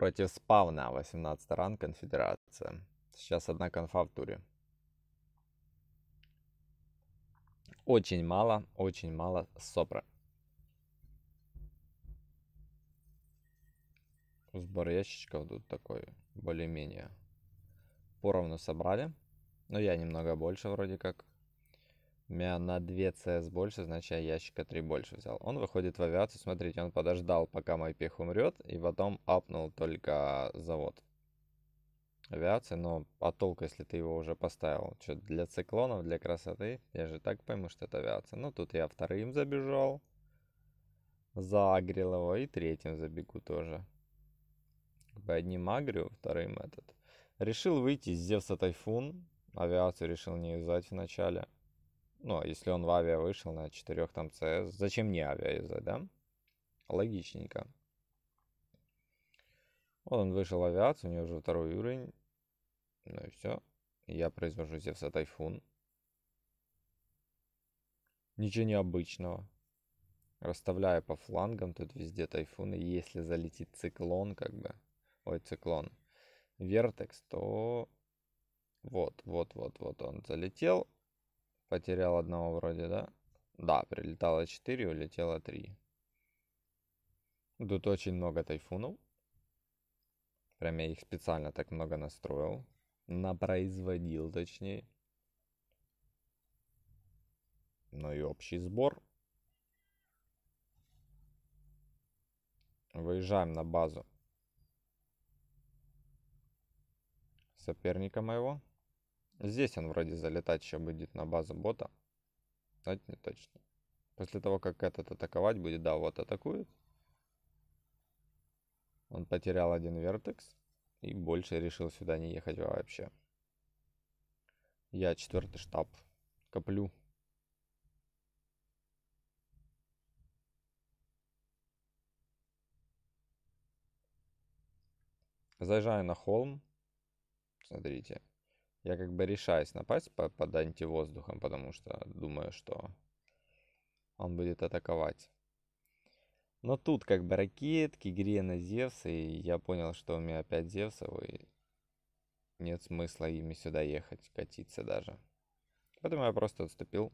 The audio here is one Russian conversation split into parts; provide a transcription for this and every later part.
Против спавна, 18 ран, конфедерация. Сейчас одна конфа в туре. Очень мало, очень мало сопра. Сбор ящичков тут такой, более-менее. Поровну собрали. Но я немного больше вроде как на 2 CS больше, значит, я ящика 3 больше взял. Он выходит в авиацию, смотрите, он подождал, пока мой пех умрет, и потом апнул только завод. авиации. но а толку, если ты его уже поставил? Что, для циклонов, для красоты? Я же так пойму, что это авиация. Ну, тут я вторым забежал, заагрил его, и третьим забегу тоже. Как бы одним агрю, вторым этот. Решил выйти из Зевса Тайфун. Авиацию решил не юзать вначале. начале ну, а если он в авиа вышел на 4 там CS, зачем не авиа юзать, да? Логичненько. Вот он вышел в авиацию, у него уже второй уровень. Ну и все. Я произвожу Зевса Тайфун. Ничего необычного. Расставляю по флангам, тут везде тайфуны. Если залетит циклон, как бы, ой, циклон, вертекс, то вот, вот, вот, вот он залетел. Потерял одного вроде, да? Да, прилетало 4, улетело 3. Тут очень много тайфунов. Прям я их специально так много настроил. Напроизводил, точнее. Ну и общий сбор. Выезжаем на базу соперника моего. Здесь он вроде залетать еще будет на базу бота. Знаете, не точно. После того, как этот атаковать будет, да, вот атакует. Он потерял один вертекс и больше решил сюда не ехать вообще. Я четвертый штаб коплю. Заезжаю на холм. Смотрите. Я как бы решаюсь напасть по под антивоздухом, потому что думаю, что он будет атаковать. Но тут как бы ракетки, Грена, Зевс, и я понял, что у меня опять Зевсов, и нет смысла ими сюда ехать, катиться даже. Поэтому я просто отступил.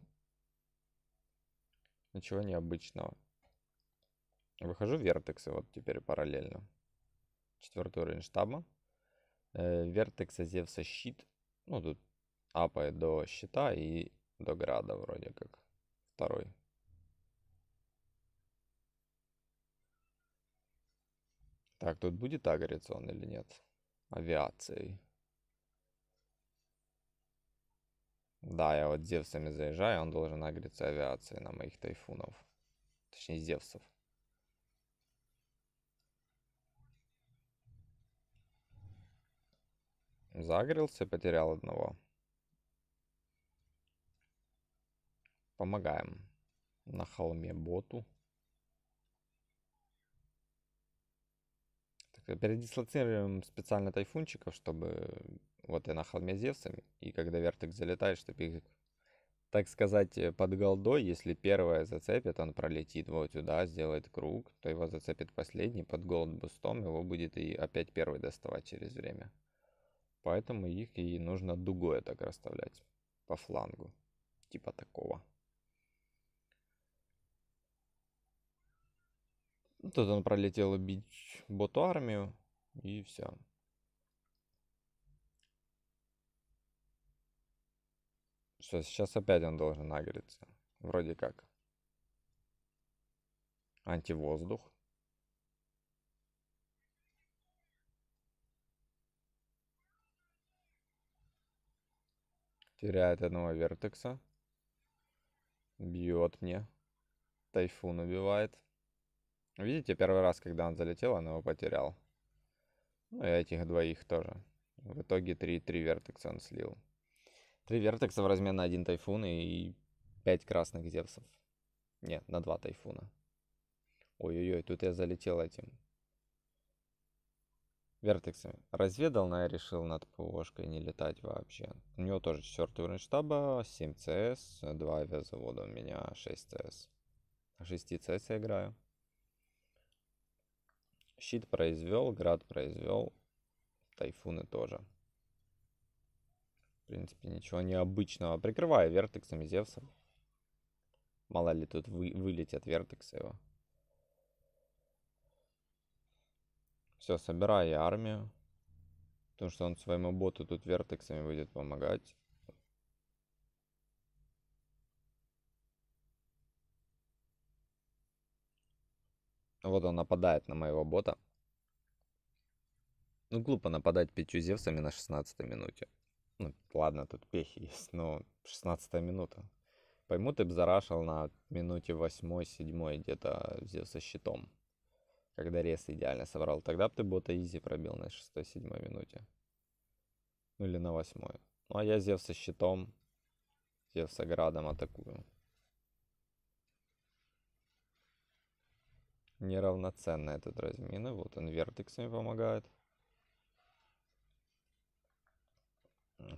Ничего необычного. Выхожу в вертексы вот теперь параллельно. Четвертый уровень штаба. Э, Вертекса Зевса щит. Ну, тут апает до щита и до града вроде как. Второй. Так, тут будет агриться он или нет? Авиацией. Да, я вот Зевсами заезжаю, он должен агриться авиацией на моих тайфунов. Точнее, Зевсов. Загрелся, потерял одного. Помогаем на холме боту. Так, э, передислоцируем специально тайфунчиков, чтобы вот я на холме Зевсами, и когда вертик залетает, чтобы их, так сказать, э, под голдой, если первое зацепит, он пролетит вот сюда, сделает круг, то его зацепит последний под голд бустом, его будет и опять первый доставать через время. Поэтому их и нужно дугой так расставлять по флангу. Типа такого. Ну, тут он пролетел убить боту армию и все. Все, сейчас опять он должен нагреться, Вроде как. Антивоздух. Теряет одного вертекса. Бьет мне. Тайфун убивает. Видите, первый раз, когда он залетел, он его потерял. Ну и этих двоих тоже. В итоге 3, 3 вертекса он слил. 3 вертекса в размен на один тайфун и 5 красных зевсов. Нет, на 2 тайфуна. Ой-ой-ой, тут я залетел этим вертексами. Разведал, но я решил над ПВОшкой не летать вообще. У него тоже 4 уровень штаба, 7 ЦС, 2 авиазавода, у меня 6 ЦС. 6 ЦС я играю. Щит произвел, град произвел, тайфуны тоже. В принципе, ничего необычного. Прикрываю вертексами Зевса. Мало ли тут вы, вылетят вертексы его. Все, собираю я армию. Потому что он своему боту тут вертексами будет помогать. Вот он нападает на моего бота. Ну, глупо нападать пятью Зевсами на 16 минуте. Ну, ладно, тут пехи есть, но 16 минута. Пойму, ты б зарашил на минуте 8-7 где-то Зевса щитом когда рез идеально собрал, тогда бы ты бота Изи пробил на 6-7 минуте. Ну или на 8. Ну а я Зевса щитом, Зевса градом атакую. Неравноценно этот размин, Вот он вертексами помогает.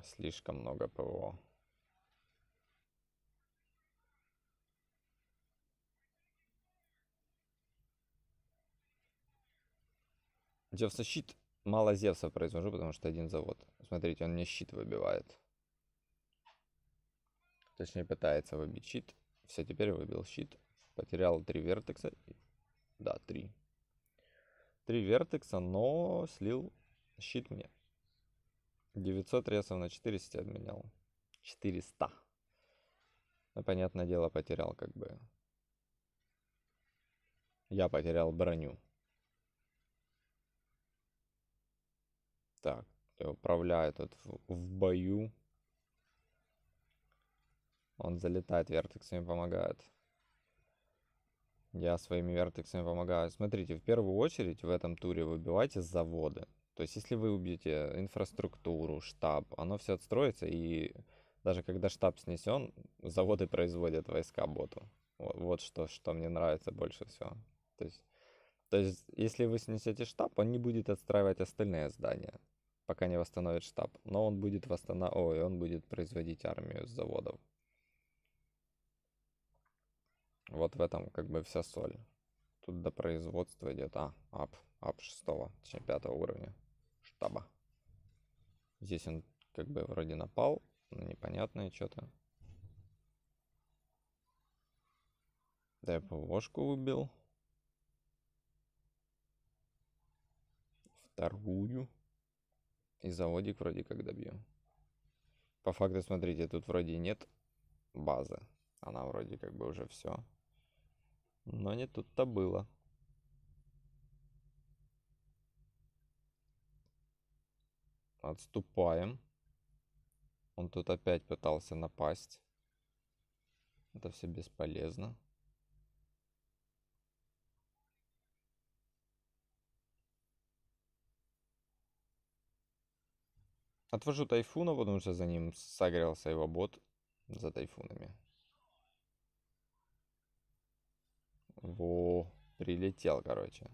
Слишком много ПВО. Зевса щит. Мало Зевса произвожу, потому что один завод. Смотрите, он мне щит выбивает. Точнее, пытается выбить щит. Все, теперь выбил щит. Потерял три вертекса. Да, три. Три вертекса, но слил щит мне. 900 ресов на 400 обменял. 400. Ну, понятное дело, потерял как бы... Я потерял броню. Так, э, управляет вот в, в бою. Он залетает, вертексами помогает. Я своими вертексами помогаю. Смотрите, в первую очередь в этом туре выбивайте заводы. То есть, если вы убьете инфраструктуру, штаб, оно все отстроится, и даже когда штаб снесен, заводы производят войска боту. Вот, вот что, что мне нравится больше всего. То есть, то есть, если вы снесете штаб, он не будет отстраивать остальные здания, пока не восстановит штаб. Но он будет восстанов... Ой, он будет производить армию с заводов. Вот в этом как бы вся соль. Тут до производства идет, а, ап, ап 6, точнее 5 уровня штаба. Здесь он как бы вроде напал, но непонятное что-то. Да я ПВОшку убил. вторую. И заводик вроде как добьем. По факту, смотрите, тут вроде нет базы. Она вроде как бы уже все. Но не тут-то было. Отступаем. Он тут опять пытался напасть. Это все бесполезно. Отвожу Тайфуна, потому что за ним согрелся его бот за Тайфунами. Во, прилетел, короче.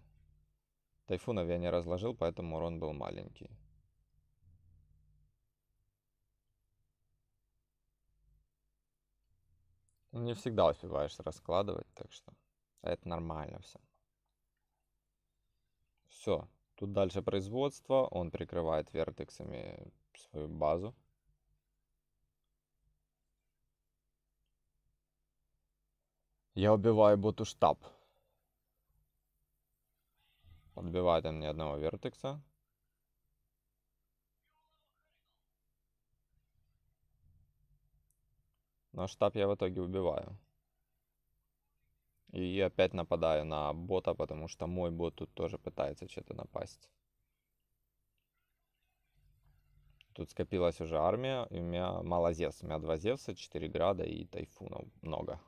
Тайфунов я не разложил, поэтому урон был маленький. Ну, не всегда успеваешь раскладывать, так что а это нормально все. Все, тут дальше производство, он прикрывает вертексами свою базу. Я убиваю боту штаб. Подбивает он мне одного вертекса. Но штаб я в итоге убиваю. И опять нападаю на бота, потому что мой бот тут тоже пытается что-то напасть. Тут скопилась уже армия, и у меня мало Зевс. У меня два Зевса, четыре града и тайфунов много.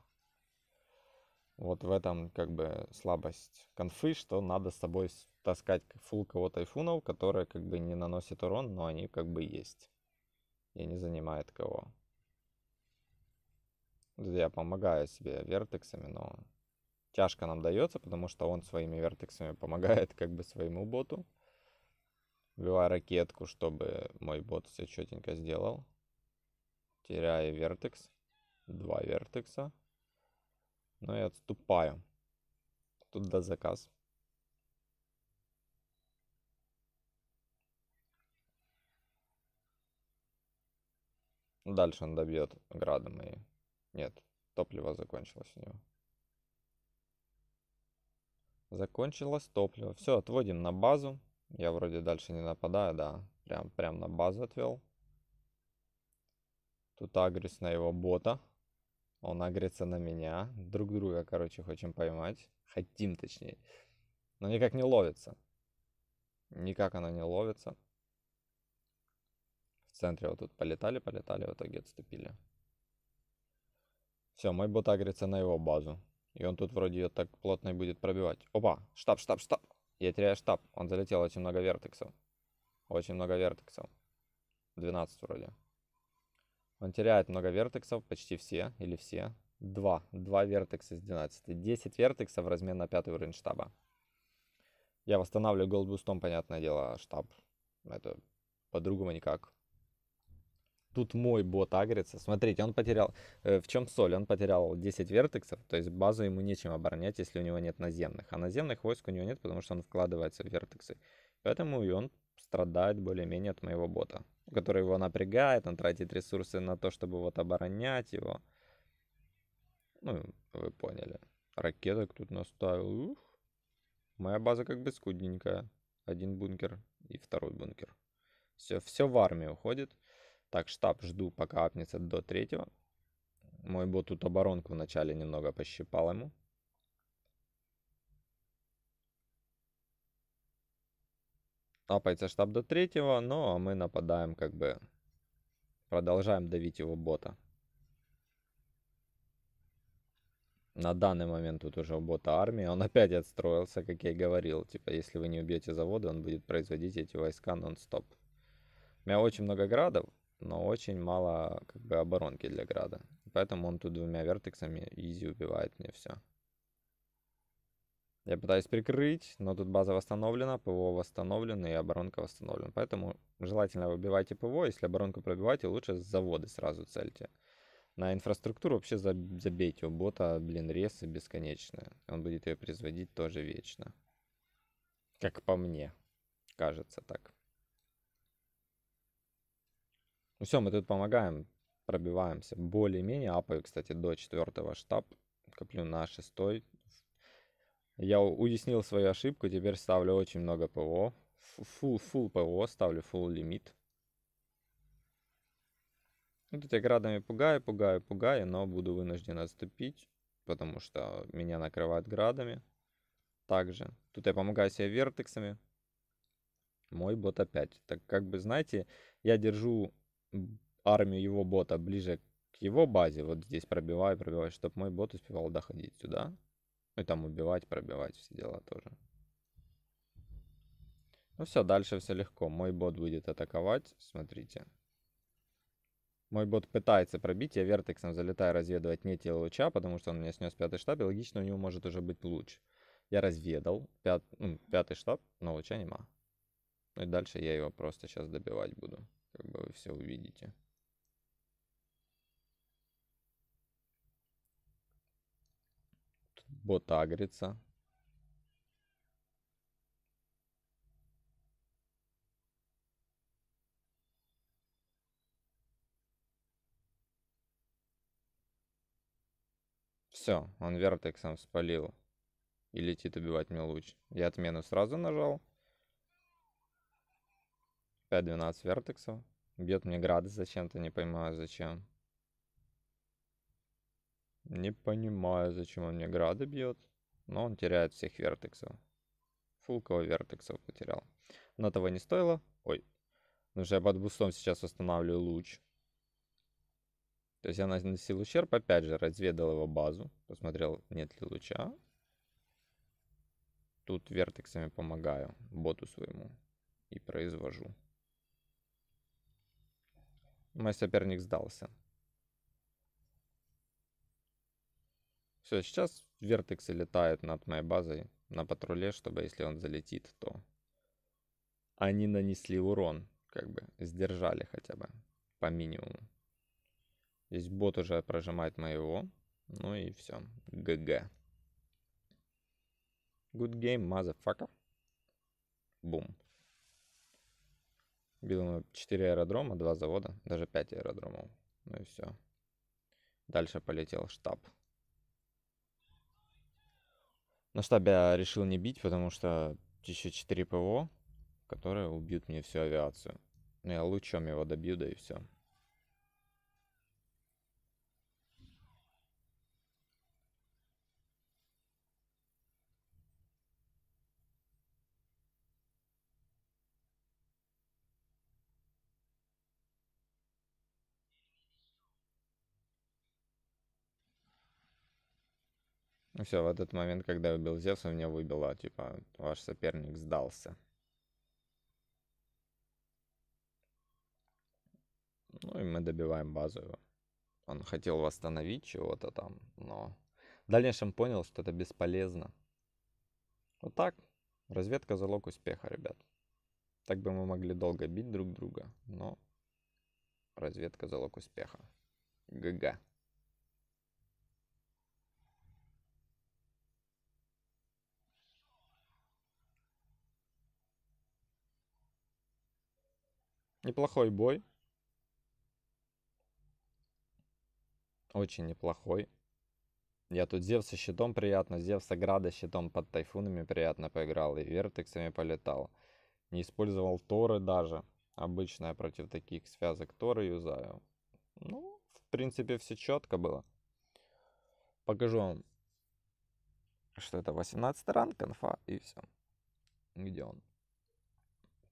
Вот в этом как бы слабость конфы, что надо с собой таскать фул кого тайфунов, которые как бы не наносят урон, но они как бы есть. И не занимает кого. Я помогаю себе вертексами, но тяжко нам дается, потому что он своими вертексами помогает как бы своему боту. Вбиваю ракетку, чтобы мой бот все четенько сделал. Теряю вертекс. Два вертекса. Ну и отступаю. Тут до заказ. Дальше он добьет градом и... Нет, топливо закончилось у него. Закончилось топливо. Все, отводим на базу. Я вроде дальше не нападаю, да. Прям, прям на базу отвел. Тут агресс на его бота. Он агрится на меня. Друг друга, короче, хотим поймать. Хотим, точнее. Но никак не ловится. Никак она не ловится. В центре вот тут полетали, полетали, в итоге отступили. Все, мой бот агрится на его базу. И он тут вроде ее так плотно и будет пробивать. Опа, штаб, штаб, штаб. Я теряю штаб. Он залетел очень много вертексов. Очень много вертексов. 12 вроде. Он теряет много вертексов, почти все или все. Два. Два вертекса из 12. 10 вертексов в размен на пятый уровень штаба. Я восстанавливаю голдбустом, понятное дело, штаб. Это по-другому никак тут мой бот агрится. Смотрите, он потерял... Э, в чем соль? Он потерял 10 вертексов, то есть базу ему нечем оборонять, если у него нет наземных. А наземных войск у него нет, потому что он вкладывается в вертексы. Поэтому и он страдает более-менее от моего бота, который его напрягает, он тратит ресурсы на то, чтобы вот оборонять его. Ну, вы поняли. Ракеток тут наставил. Ух. Моя база как бы скудненькая. Один бункер и второй бункер. Все, все в армию уходит. Так, штаб жду, пока апнется до третьего. Мой бот тут оборонку вначале немного пощипал ему. Апается штаб до третьего, но а мы нападаем как бы... Продолжаем давить его бота. На данный момент тут уже у бота армия. Он опять отстроился, как я и говорил. Типа, если вы не убьете заводы, он будет производить эти войска нон-стоп. У меня очень много градов но очень мало как бы оборонки для града. Поэтому он тут двумя вертексами изи убивает мне все. Я пытаюсь прикрыть, но тут база восстановлена, ПВО восстановлено и оборонка восстановлена. Поэтому желательно выбивайте ПВО, если оборонку пробиваете, лучше с заводы сразу цельте. На инфраструктуру вообще забейте у бота, блин, ресы бесконечные. Он будет ее производить тоже вечно. Как по мне, кажется так. Ну все, мы тут помогаем, пробиваемся. Более-менее апаю, кстати, до четвертого штаб. Коплю на шестой. Я уяснил свою ошибку, теперь ставлю очень много ПО. Фул, фул ПО, ставлю фул лимит. Вот ну, эти градами пугаю, пугаю, пугаю, но буду вынужден отступить, потому что меня накрывают градами. Также. Тут я помогаю себе вертексами. Мой бот опять. Так как бы, знаете, я держу армию его бота ближе к его базе, вот здесь пробиваю, пробиваю, чтобы мой бот успевал доходить сюда. И там убивать, пробивать, все дела тоже. Ну все, дальше все легко. Мой бот будет атаковать, смотрите. Мой бот пытается пробить, я вертексом залетаю разведывать не тело луча, потому что он меня снес пятый штаб, и логично у него может уже быть луч. Я разведал пят... ну, пятый штаб, но луча нема. Ну и дальше я его просто сейчас добивать буду как бы вы все увидите. Тут бот агрится. Все, он вертексом спалил. И летит убивать мне луч. Я отмену сразу нажал. 5-12 вертексов. Бьет мне грады зачем-то, не понимаю зачем. Не понимаю, зачем он мне грады бьет. Но он теряет всех вертексов. Фулкова вертексов потерял. Но того не стоило. Ой. Потому ну, что я под бустом сейчас устанавливаю луч. То есть я наносил ущерб, опять же, разведал его базу. Посмотрел, нет ли луча. Тут вертексами помогаю боту своему. И произвожу. Мой соперник сдался. Все, сейчас вертексы летают над моей базой на патруле, чтобы если он залетит, то они нанесли урон, как бы сдержали хотя бы по минимуму. Здесь бот уже прожимает моего, ну и все, ГГ. Good game, motherfucker. Бум. Билому ну, 4 аэродрома, 2 завода, даже 5 аэродромов. Ну и все. Дальше полетел штаб. На штабе я решил не бить, потому что еще 4 ПВО, которые убьют мне всю авиацию. Но ну, я лучом его добью, да и все. Ну все, в этот момент, когда я убил Зевса, меня выбило, типа, ваш соперник сдался. Ну и мы добиваем базу его. Он хотел восстановить чего-то там, но в дальнейшем понял, что это бесполезно. Вот так. Разведка – залог успеха, ребят. Так бы мы могли долго бить друг друга, но разведка – залог успеха. ГГ. Неплохой бой. Очень неплохой. Я тут Зевса щитом приятно, Зевса Града щитом под тайфунами приятно поиграл и вертексами полетал. Не использовал Торы даже. Обычно я против таких связок Торы юзаю. Ну, в принципе, все четко было. Покажу вам, что это 18 ран конфа и все. Где он?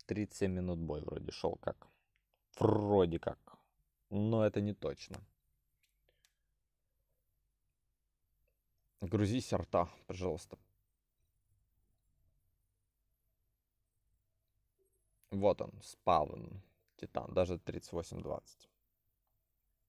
37 минут бой вроде шел как. Вроде как. Но это не точно. Грузись рта, пожалуйста. Вот он, спавн. Титан, даже 38-20.